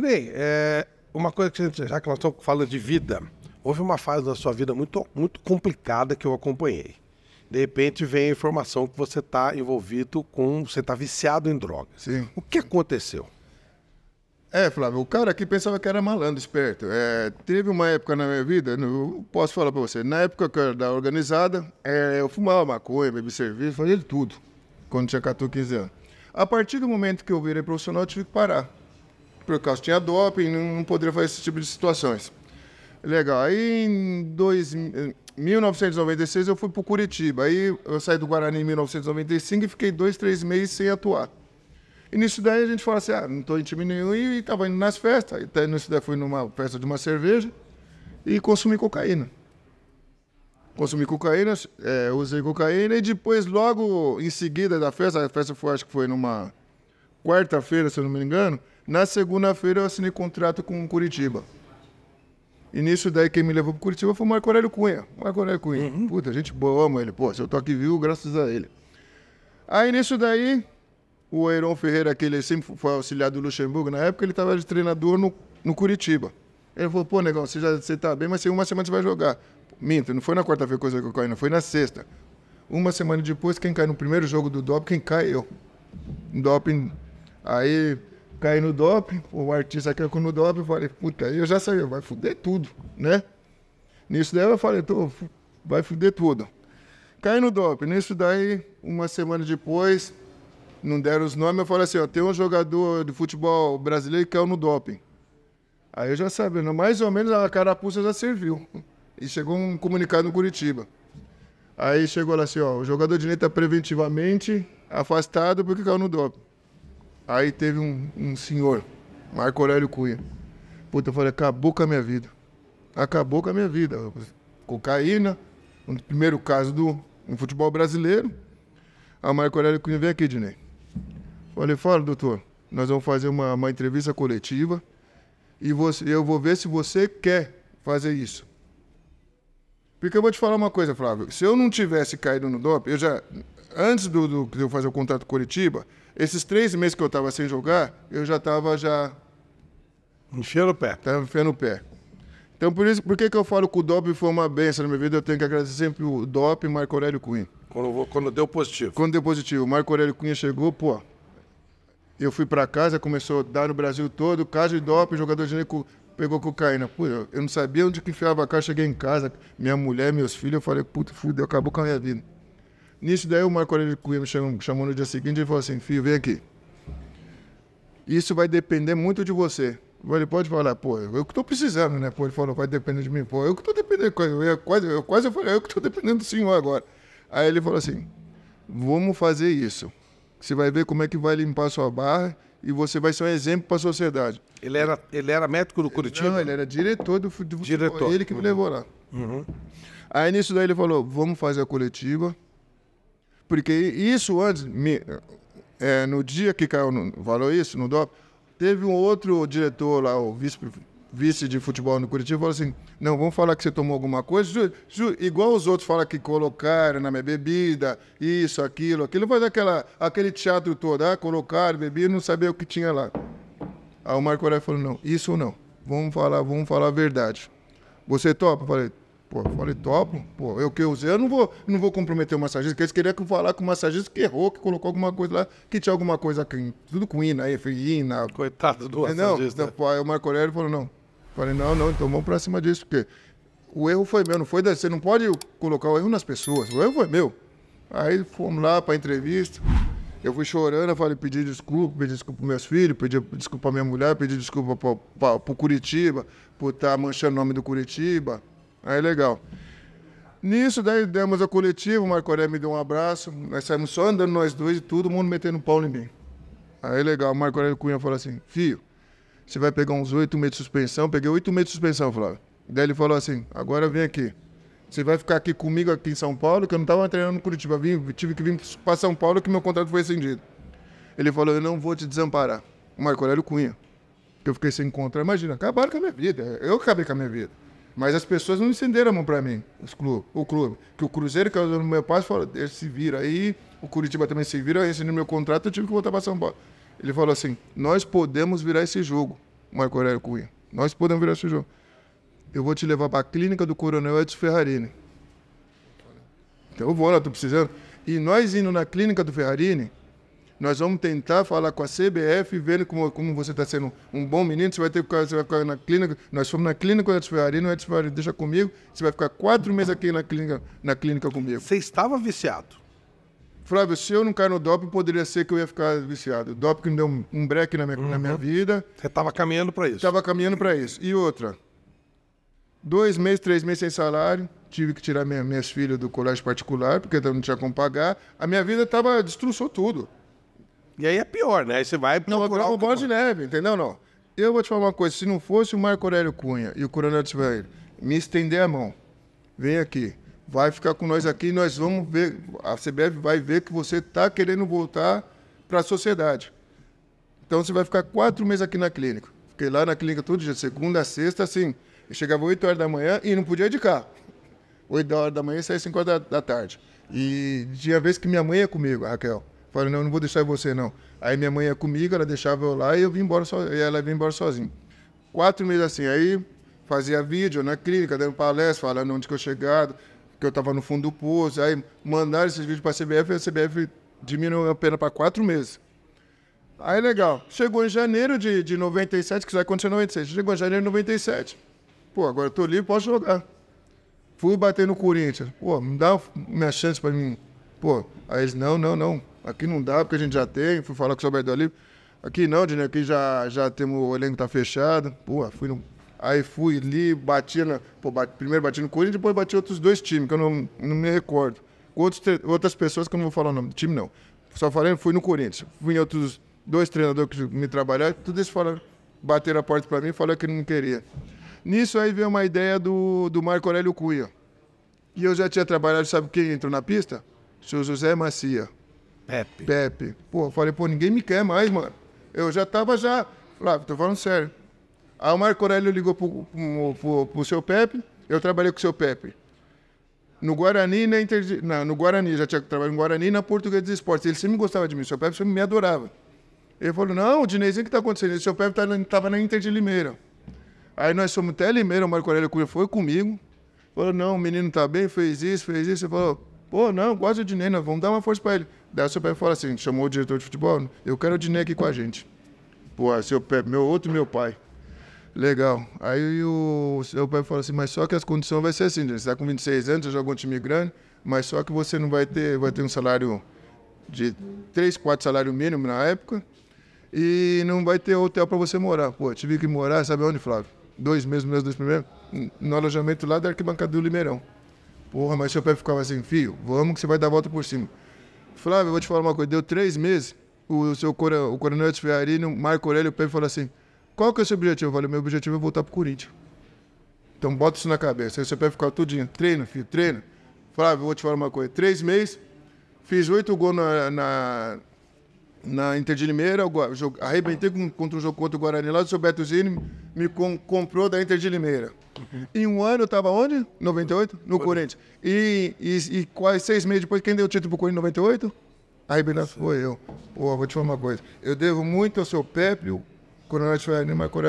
Direi, é, uma coisa que, já que nós estamos falando de vida, houve uma fase da sua vida muito, muito complicada que eu acompanhei. De repente vem a informação que você está envolvido com. Você está viciado em drogas. Sim. O que aconteceu? É, Flávio, o cara aqui pensava que era malandro, esperto. É, teve uma época na minha vida, não posso falar para você, na época que eu era da organizada, é, eu fumava maconha, bebia serviço, fazia de tudo, quando tinha 14, 15 anos. A partir do momento que eu virei profissional, eu tive que parar por causa tinha doping, não poderia fazer esse tipo de situações. Legal. Aí em dois, 1996 eu fui para Curitiba. Aí eu saí do Guarani em 1995 e fiquei dois, três meses sem atuar. E nisso daí a gente fala assim, ah, não estou em time nenhum e estava indo nas festas. Até nisso daí fui numa festa de uma cerveja e consumi cocaína. Consumi cocaína, é, usei cocaína e depois logo em seguida da festa, a festa foi acho que foi numa quarta-feira, se eu não me engano, na segunda-feira eu assinei contrato com Curitiba. E nisso daí quem me levou para Curitiba foi o Marco Aurélio Cunha. Marco Aurélio Cunha. Uhum. Puta, gente boa, amo ele. Pô, se eu tô aqui vivo, graças a ele. Aí nisso daí, o Heron Ferreira, que ele sempre foi auxiliar do Luxemburgo, na época ele estava de treinador no, no Curitiba. Ele falou, pô, negão, você, já, você tá bem, mas em uma semana você vai jogar. Minto, não foi na quarta-feira coisa que eu caí, não, foi na sexta. Uma semana depois, quem cai no primeiro jogo do doping, quem cai eu. Doping. Aí caí no doping, o artista caiu no doping, eu falei, puta, eu já sabia, vai fuder tudo, né? Nisso daí eu falei, Tô, vai fuder tudo. Caí no doping, nisso daí, uma semana depois, não deram os nomes, eu falei assim, ó, tem um jogador de futebol brasileiro que caiu no doping. Aí eu já sabia, mais ou menos a carapuça já serviu. E chegou um comunicado no Curitiba. Aí chegou lá assim, ó, o jogador de está é preventivamente afastado porque caiu no doping. Aí teve um, um senhor, Marco Aurélio Cunha. Puta, eu falei, acabou com a minha vida. Acabou com a minha vida. Cocaína, um primeiro caso do um futebol brasileiro. A Marco Aurélio Cunha, vem aqui, Dinei. Falei, fala, doutor, nós vamos fazer uma, uma entrevista coletiva e você, eu vou ver se você quer fazer isso. Porque eu vou te falar uma coisa, Flávio. Se eu não tivesse caído no dop, eu já, antes do, do, de eu fazer o contrato Curitiba, esses três meses que eu estava sem jogar, eu já estava já... Enchendo o pé. Estava enfiando o pé. Então, por isso, por que, que eu falo que o DOP foi uma benção na minha vida? Eu tenho que agradecer sempre o DOP e Marco Aurélio Cunha. Quando, quando deu positivo? Quando deu positivo. Marco Aurélio Cunha chegou, pô. Eu fui para casa, começou a dar no Brasil todo, caso de DOP, jogador de Neco pegou cocaína. Pô, eu não sabia onde que enfiava a caixa, cheguei em casa, minha mulher, meus filhos, eu falei, puta, fudeu, acabou com a minha vida. Nisso daí o Marco Aurélio Cunha me chamou, chamou no dia seguinte e falou assim, filho, vem aqui. Isso vai depender muito de você. Ele pode falar, pô, eu que estou precisando, né? Pô, ele falou, vai depender de mim. Pô, eu que estou dependendo, eu quase, eu quase falei, eu que estou dependendo do senhor agora. Aí ele falou assim, vamos fazer isso. Você vai ver como é que vai limpar a sua barra e você vai ser um exemplo para a sociedade. Ele era, ele era médico do Curitiba? Não, ele era diretor do, futebol diretor. Ele que me levou lá. Uhum. Aí nisso daí ele falou, vamos fazer a coletiva porque isso antes, me, é, no dia que caiu, no, valor isso, no DOP, teve um outro diretor lá, o vice, vice de futebol no Curitiba, falou assim: não, vamos falar que você tomou alguma coisa, ju, ju, igual os outros falam que colocaram na minha bebida, isso, aquilo, aquilo, faz aquela, aquele teatro todo, ah, colocaram, bebi, não sabia o que tinha lá. Aí o Marco Aurélio falou: não, isso não, vamos falar, vamos falar a verdade. Você topa? Eu falei: Pô, eu falei, top. Pô, eu que usei, eu não vou, não vou comprometer o massagista, porque eles queriam que falar com o massagista que errou, que colocou alguma coisa lá, que tinha alguma coisa aqui, tudo com ina, efeína. Coitado do massagista. Não, aí o Marco Aurélio falou, não. Falei, não, não, então vamos pra cima disso, porque o erro foi meu, não foi, você não pode colocar o erro nas pessoas, o erro foi meu. Aí fomos lá pra entrevista, eu fui chorando, eu falei, pedi desculpa, pedi desculpa pros meus filhos, pedi desculpa pra minha mulher, pedi desculpa pro, pra, pro Curitiba, por estar tá manchando o nome do Curitiba, Aí legal. Nisso, daí demos a coletiva, o Marco Aurélio me deu um abraço, nós saímos só andando nós dois e todo mundo metendo um pau em mim. Aí legal, o Marco Aurélio Cunha falou assim, filho, você vai pegar uns oito meses de suspensão, peguei oito meses de suspensão, Flávio. Daí ele falou assim, agora vem aqui, você vai ficar aqui comigo aqui em São Paulo, que eu não estava treinando no Curitiba, vim, tive que vir para São Paulo que meu contrato foi rescindido. Ele falou, eu não vou te desamparar. O Marco Aurélio Cunha, que eu fiquei sem encontro. imagina, acabaram com a minha vida, eu acabei com a minha vida. Mas as pessoas não estenderam a mão para mim, clube, o clube. Que o Cruzeiro que é no meu pai, falou, se vira aí, o Curitiba também se vira, esse no meu contrato eu tive que voltar para São Paulo. Ele falou assim: nós podemos virar esse jogo, Marco Aurélio Cunha. Nós podemos virar esse jogo. Eu vou te levar para a clínica do Coronel Edson Ferrarini. Então eu vou lá, tô precisando. E nós indo na clínica do Ferrarini, nós vamos tentar falar com a CBF, vendo como, como você está sendo um bom menino. Você vai ter que ficar, na clínica. Nós fomos na clínica da Tisfaria, não é Tisfaria, deixa comigo. Você vai ficar quatro meses aqui na clínica, na clínica comigo. Você estava viciado? Flávio, se eu não cair no doping, poderia ser que eu ia ficar viciado. O doping me deu um, break na minha, uhum. na minha uhum. vida. Você estava caminhando para isso? Estava caminhando para isso. E outra, dois meses, três meses sem salário, tive que tirar minha, minhas filhas do colégio particular, porque não tinha como pagar. A minha vida estava, destruiu tudo. E aí é pior, né? Aí você vai Não, procurar o Bola de Neve, entendeu? Não. Eu vou te falar uma coisa, se não fosse o Marco Aurélio Cunha e o Coronel Tiveiro me estender a mão, vem aqui, vai ficar com nós aqui, nós vamos ver, a CBF vai ver que você está querendo voltar para a sociedade. Então você vai ficar quatro meses aqui na clínica. Fiquei lá na clínica todo dia, segunda sexta, assim. Eu chegava 8 horas da manhã e não podia ir de carro. 8 horas da manhã e saía 5 horas da, da tarde. E tinha vez que minha mãe ia comigo, a Raquel. Falei, não, não vou deixar você, não. Aí minha mãe ia comigo, ela deixava eu lá e eu vim embora so, e ela vinha embora sozinha. Quatro meses assim, aí fazia vídeo na clínica, dando palestra, falando onde que eu chegado, que eu estava no fundo do poço. Aí mandaram esses vídeos para a CBF e a CBF diminuiu a pena para quatro meses. Aí legal, chegou em janeiro de, de 97, que isso vai acontecer em 96. Chegou em janeiro de 97. Pô, agora eu tô livre, posso jogar. Fui bater no Corinthians. Pô, me dá minha chance para mim. Pô, aí eles, não, não, não. Aqui não dá, porque a gente já tem. Fui falar com o seu Alberto ali. Aqui não, Dini, aqui já, já temos o elenco tá fechado. Pô, fui no... Aí fui ali, bati na. Pô, bati, primeiro bati no Corinthians, depois bati outros dois times, que eu não, não me recordo. Outros, outras pessoas que eu não vou falar o nome do time, não. Só falei, fui no Corinthians. Fui em outros dois treinadores que me trabalharam, tudo isso falaram. Bateram a porta para mim e falaram que não queria. Nisso aí veio uma ideia do, do Marco Aurélio Cunha. E eu já tinha trabalhado, sabe quem entrou na pista? Seu José Macia. Pepe. Pepe. Pô, falei, pô, ninguém me quer mais, mano. Eu já tava já. Flávio, ah, tô falando sério. Aí o Marco Aurélio ligou pro, pro, pro, pro seu Pepe, eu trabalhei com o seu Pepe. No Guarani, na Inter... Não, no Guarani, já tinha trabalhado no Guarani na Portuguesa dos Esportes. Ele sempre gostava de mim, o seu Pepe sempre me adorava. Ele falou, não, Dinezinho, o que tá acontecendo? O seu Pepe tá tava na Inter de Limeira. Aí nós fomos até Limeira, o Marco Aurélio foi comigo. Falou, não, o menino tá bem, fez isso, fez isso. Ele falou, pô, não, gosto de Dinei, nós vamos dar uma força pra ele. Daí o seu pai fala assim, chamou o diretor de futebol, eu quero o Dinei aqui com a gente. Pô, seu pai, meu outro meu pai. Legal. Aí o seu pai falou assim, mas só que as condições vai ser assim, Você está com 26 anos, você joga um time grande, mas só que você não vai ter, vai ter um salário de 3, 4 salário mínimo na época e não vai ter hotel para você morar. Pô, tive que morar, sabe onde, Flávio? Dois meses, meus dois primeiros, no alojamento lá da arquibancada do Limeirão. Porra, mas seu pai ficava assim, filho, vamos que você vai dar a volta por cima. Flávio, eu vou te falar uma coisa. Deu três meses, o, seu cora, o coronel de Ferrarino, Marco Aurélio Pepe, falou assim: qual que é o seu objetivo? Eu falei: meu objetivo é voltar pro Corinthians. Então bota isso na cabeça. Aí você pé ficou tudinho. Treino, filho, treino. Flávio, eu vou te falar uma coisa. Três meses, fiz oito gols na, na na Inter de Limeira, arrebentei contra um jogo contra o Guarani lá, o seu Beto Zini me comprou da Inter de Limeira. Uhum. Em um ano eu estava onde? 98? No Foi. Corinthians. E, e, e, quase seis meses depois, quem deu o título pro Corinthians em 98? Arrebentado foi eu. Pô, vou te falar uma coisa. Eu devo muito ao seu Pepe, Coronel Ferreira e Marco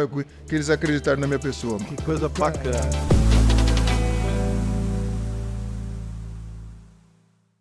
que eles acreditaram na minha pessoa. Mano. Que coisa bacana.